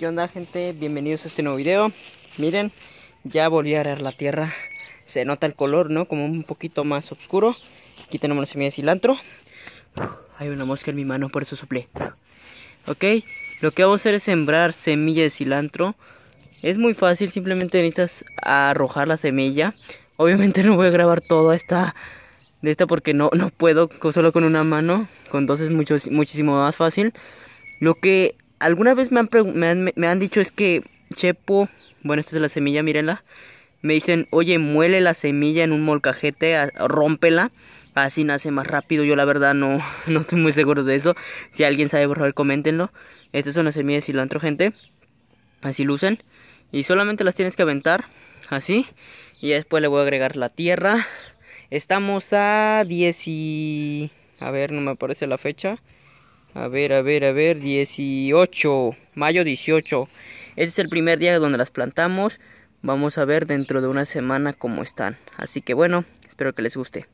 ¿Qué onda gente? Bienvenidos a este nuevo video Miren, ya volví a arar la tierra Se nota el color, ¿no? Como un poquito más oscuro Aquí tenemos la semilla de cilantro Hay una mosca en mi mano, por eso soplé Ok, lo que vamos a hacer es sembrar semilla de cilantro Es muy fácil, simplemente necesitas arrojar la semilla Obviamente no voy a grabar toda esta de esta porque no, no puedo solo con una mano, con dos es muchísimo más fácil. Lo que alguna vez me han, me han, me han dicho es que Chepo, bueno, esta es la semilla, mírenla. Me dicen, oye, muele la semilla en un molcajete, rómpela, así nace más rápido. Yo la verdad no, no estoy muy seguro de eso. Si alguien sabe, borrar, favor, coméntenlo. Estas son las semillas de cilantro, gente. Así lucen. Y solamente las tienes que aventar, así. Y después le voy a agregar la tierra. Estamos a 10 y... A ver, no me aparece la fecha. A ver, a ver, a ver, 18, mayo 18. Este es el primer día donde las plantamos. Vamos a ver dentro de una semana cómo están. Así que bueno, espero que les guste.